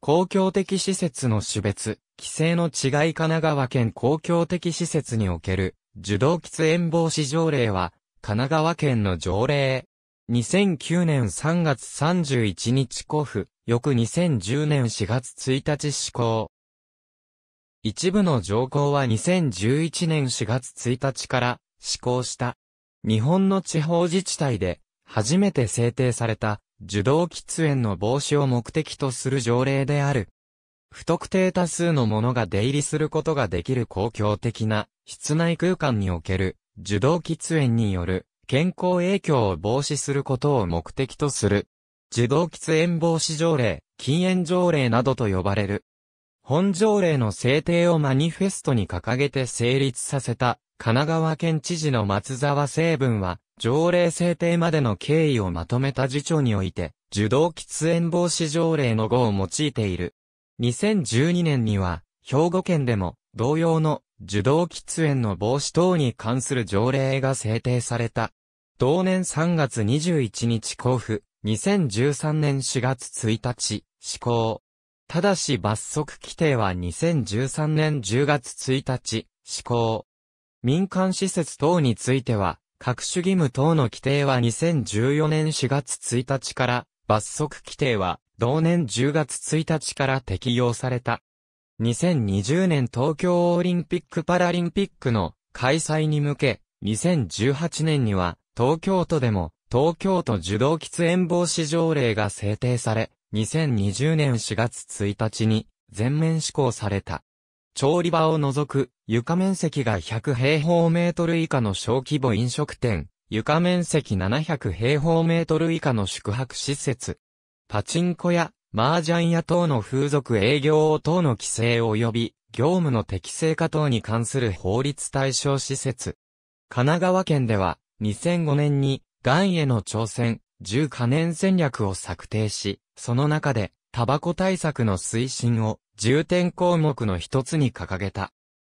公共的施設の種別、規制の違い神奈川県公共的施設における、受動喫煙防止条例は、神奈川県の条例。2009年3月31日交付、翌2010年4月1日施行。一部の条項は2011年4月1日から施行した。日本の地方自治体で初めて制定された受動喫煙の防止を目的とする条例である。不特定多数の者が出入りすることができる公共的な室内空間における受動喫煙による健康影響を防止することを目的とする。受動喫煙防止条例、禁煙条例などと呼ばれる。本条例の制定をマニフェストに掲げて成立させた神奈川県知事の松沢成文は、条例制定までの経緯をまとめた辞書において、受動喫煙防止条例の語を用いている。2012年には、兵庫県でも、同様の受動喫煙の防止等に関する条例が制定された。同年3月21日交付、2013年4月1日、施行。ただし罰則規定は2013年10月1日、施行。民間施設等については、各種義務等の規定は2014年4月1日から、罰則規定は同年10月1日から適用された。2020年東京オリンピック・パラリンピックの開催に向け、2018年には東京都でも東京都受動喫煙防止条例が制定され、2020年4月1日に全面施行された。調理場を除く、床面積が100平方メートル以下の小規模飲食店、床面積700平方メートル以下の宿泊施設、パチンコや、麻雀屋等の風俗営業等の規制及び、業務の適正化等に関する法律対象施設。神奈川県では、2005年に、がんへの挑戦、10可燃戦略を策定し、その中で、タバコ対策の推進を、重点項目の一つに掲げた。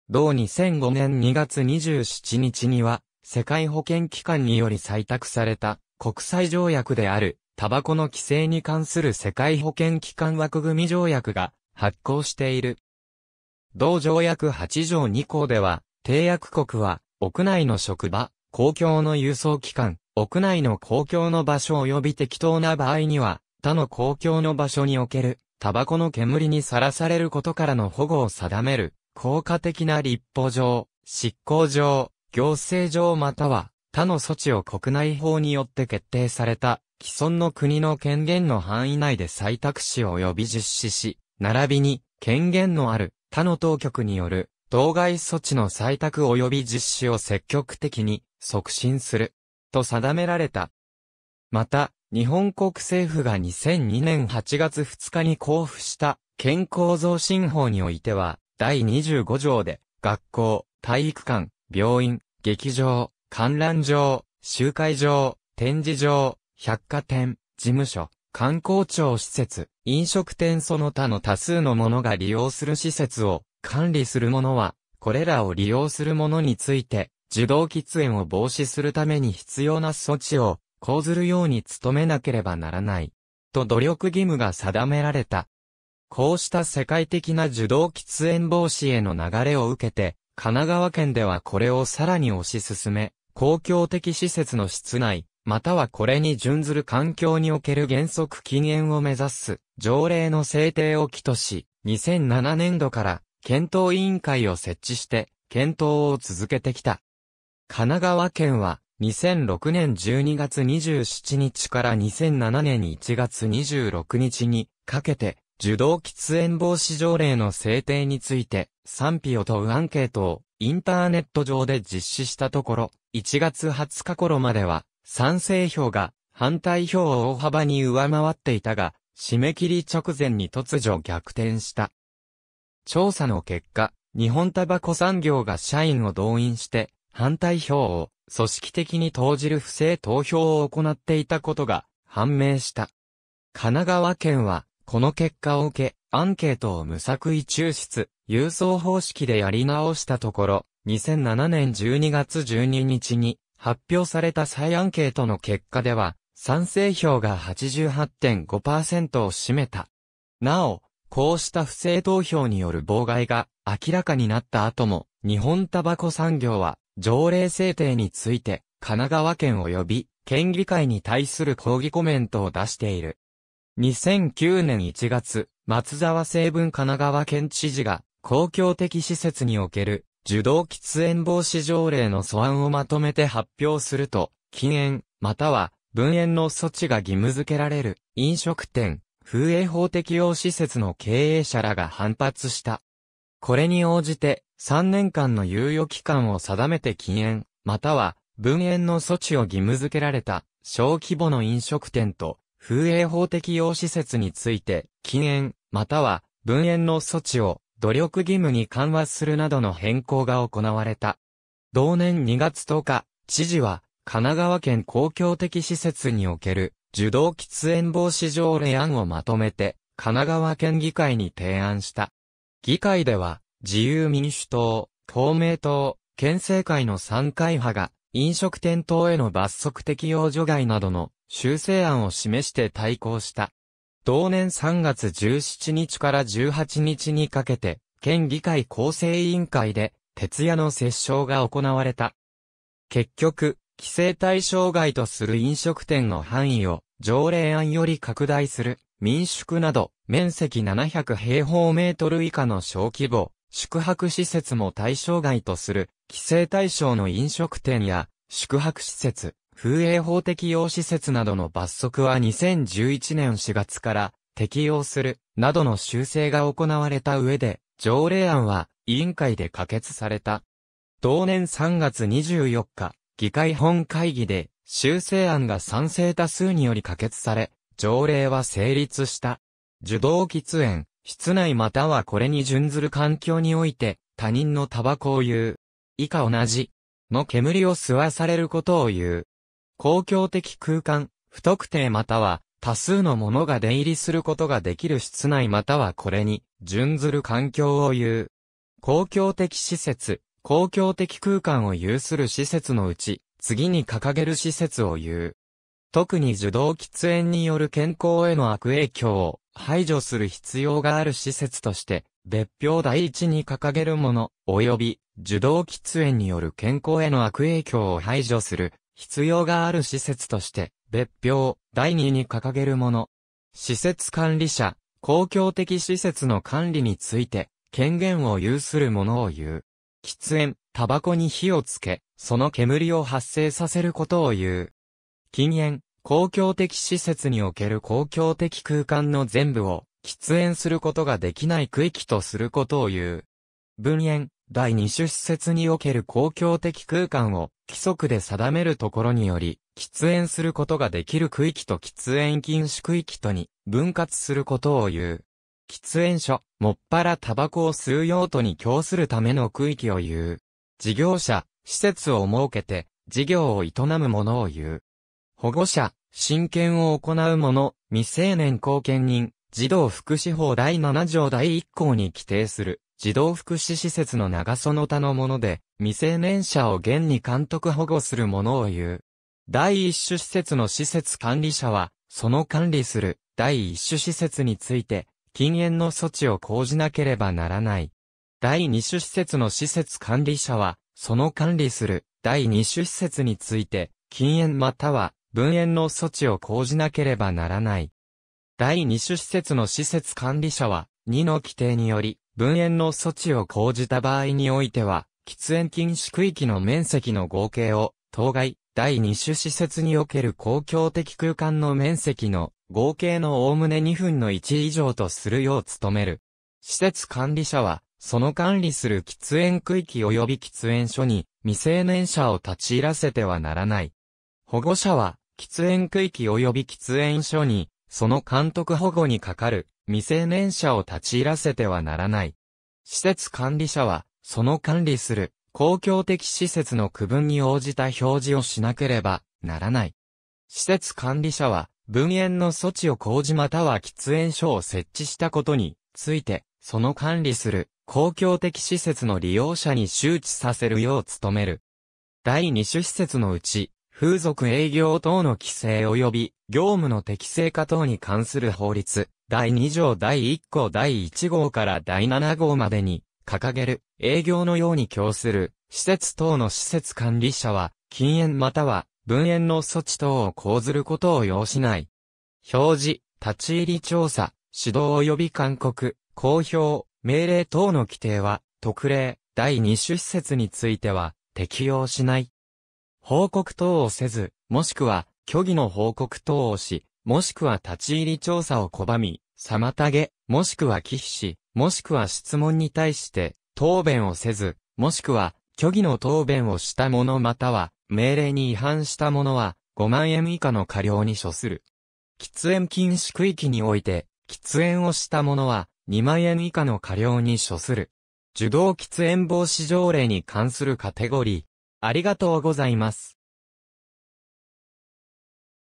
同2005年2月27日には、世界保健機関により採択された国際条約であるタバコの規制に関する世界保健機関枠組条約が発行している。同条約8条2項では、締約国は屋内の職場、公共の輸送機関、屋内の公共の場所及び適当な場合には、他の公共の場所におけるタバコの煙にさらされることからの保護を定める、効果的な立法上、執行上、行政上または他の措置を国内法によって決定された既存の国の権限の範囲内で採択肢及び実施し、並びに権限のある他の当局による当該措置の採択及び実施を積極的に促進すると定められた。また、日本国政府が2002年8月2日に交付した健康増進法においては、第25条で、学校、体育館、病院、劇場、観覧場、集会場、展示場、百貨店、事務所、観光庁施設、飲食店その他の多数のものが利用する施設を管理する者は、これらを利用する者について、受動喫煙を防止するために必要な措置を講ずるように努めなければならない、と努力義務が定められた。こうした世界的な受動喫煙防止への流れを受けて、神奈川県ではこれをさらに推し進め、公共的施設の室内、またはこれに準ずる環境における原則禁煙を目指す条例の制定を起とし、2007年度から検討委員会を設置して検討を続けてきた。神奈川県は2006年12月27日から2007年1月26日にかけて、受動喫煙防止条例の制定について、賛否を問うアンケートをインターネット上で実施したところ、1月20日頃までは、賛成票が反対票を大幅に上回っていたが、締め切り直前に突如逆転した。調査の結果、日本タバコ産業が社員を動員して、反対票を組織的に投じる不正投票を行っていたことが判明した。神奈川県は、この結果を受け、アンケートを無作為抽出、郵送方式でやり直したところ、2007年12月12日に発表された再アンケートの結果では、賛成票が88.5%を占めた。なお、こうした不正投票による妨害が明らかになった後も、日本タバコ産業は条例制定について、神奈川県及び県議会に対する抗議コメントを出している。2009年1月、松沢成文神奈川県知事が、公共的施設における、受動喫煙防止条例の素案をまとめて発表すると、禁煙、または、分煙の措置が義務付けられる、飲食店、風営法適用施設の経営者らが反発した。これに応じて、3年間の猶予期間を定めて禁煙、または分煙の措置を義務付けられた小規模の飲食店と風営法適用施設について禁煙、または分煙の措置を努力義務に緩和するなどの変更が行われた。同年2月10日、知事は神奈川県公共的施設における受動喫煙防止条例案をまとめて神奈川県議会に提案した。議会では自由民主党、公明党、県政会の3会派が、飲食店等への罰則適用除外などの修正案を示して対抗した。同年3月17日から18日にかけて、県議会構成委員会で、徹夜の折衝が行われた。結局、規制対象外とする飲食店の範囲を、条例案より拡大する、民宿など、面積700平方メートル以下の小規模、宿泊施設も対象外とする、規制対象の飲食店や、宿泊施設、風営法適用施設などの罰則は2011年4月から適用する、などの修正が行われた上で、条例案は委員会で可決された。同年3月24日、議会本会議で修正案が賛成多数により可決され、条例は成立した。受動喫煙、室内またはこれに準ずる環境において、他人のタバコを言う。以下同じ。の煙を吸わされることを言う。公共的空間、不特定または、多数のものが出入りすることができる室内またはこれに、準ずる環境を言う。公共的施設、公共的空間を有する施設のうち、次に掲げる施設を言う。特に受動喫煙による健康への悪影響を排除する必要がある施設として、別表第一に掲げるもの、及び、受動喫煙による健康への悪影響を排除する必要がある施設として、別表第二に掲げるもの、施設管理者、公共的施設の管理について、権限を有する者を言う。喫煙、タバコに火をつけ、その煙を発生させることを言う。禁煙、公共的施設における公共的空間の全部を喫煙することができない区域とすることを言う。分煙、第2種施設における公共的空間を規則で定めるところにより、喫煙することができる区域と喫煙禁止区域とに分割することを言う。喫煙所、もっぱらタバコを吸う用途に供するための区域を言う。事業者、施設を設けて、事業を営む者を言う。保護者、親権を行う者、未成年後見人、児童福祉法第7条第1項に規定する、児童福祉施設の長その他のもので、未成年者を現に監督保護する者を言う。第一種施設の施設管理者は、その管理する第一種施設について、禁煙の措置を講じなければならない。第二種施設の施設管理者は、その管理する第二種施設について、禁煙または分園の措置を講じなければならない。第2種施設の施設管理者は、2の規定により、分園の措置を講じた場合においては、喫煙禁止区域の面積の合計を、当該、第2種施設における公共的空間の面積の合計の概ね2分の1以上とするよう努める。施設管理者は、その管理する喫煙区域及び喫煙所に未成年者を立ち入らせてはならない。保護者は、喫煙区域及び喫煙所に、その監督保護にかかる未成年者を立ち入らせてはならない。施設管理者は、その管理する公共的施設の区分に応じた表示をしなければならない。施設管理者は、分煙の措置を講じまたは喫煙所を設置したことについて、その管理する公共的施設の利用者に周知させるよう努める。第二種施設のうち、風俗営業等の規制及び業務の適正化等に関する法律、第2条第1項第1号から第7号までに、掲げる、営業のように供する、施設等の施設管理者は、禁煙または、分煙の措置等を講ずることを要しない。表示、立ち入り調査、指導及び勧告、公表、命令等の規定は、特例、第2種施設については、適用しない。報告等をせず、もしくは、虚偽の報告等をし、もしくは立ち入り調査を拒み、妨げ、もしくは忌避し、もしくは質問に対して、答弁をせず、もしくは、虚偽の答弁をした者または、命令に違反した者は、5万円以下の過料に処する。喫煙禁止区域において、喫煙をした者は、2万円以下の過料に処する。受動喫煙防止条例に関するカテゴリー、ありがとうございます。